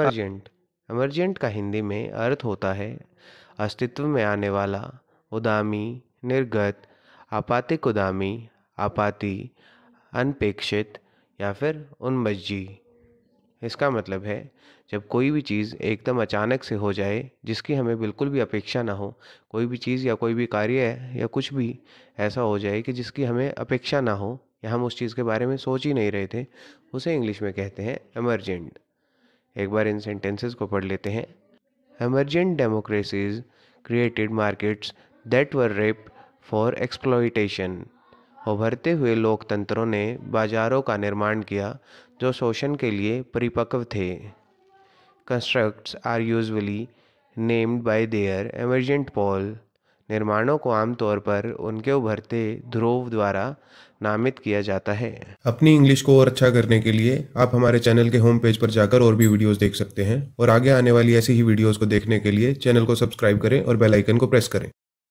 emergent emergent का हिंदी में अर्थ होता है अस्तित्व में आने वाला उदामी निर्गत आपातिक उदामी आपाति अनपेक्षित या फिर उन्मज्जी इसका मतलब है जब कोई भी चीज़ एकदम अचानक से हो जाए जिसकी हमें बिल्कुल भी अपेक्षा ना हो कोई भी चीज़ या कोई भी कार्य या कुछ भी ऐसा हो जाए कि जिसकी हमें अपेक्षा ना हो या हम उस चीज़ के बारे में सोच ही नहीं रहे थे उसे इंग्लिश में कहते हैं एमरजेंट एक बार इन सेंटेंसेस को पढ़ लेते हैं emergent democracies created markets that were ripe for exploitation उभरते हुए लोकतंत्रों ने बाजारों का निर्माण किया जो शोषण के लिए परिपक्व थे constructs are usually named by their emergent poll निर्माणों को आमतौर पर उनके उभरते ध्रुव द्वारा नामित किया जाता है अपनी इंग्लिश को और अच्छा करने के लिए आप हमारे चैनल के होम पेज पर जाकर और भी वीडियोस देख सकते हैं और आगे आने वाली ऐसी ही वीडियोस को देखने के लिए चैनल को सब्सक्राइब करें और बेल आइकन को प्रेस करें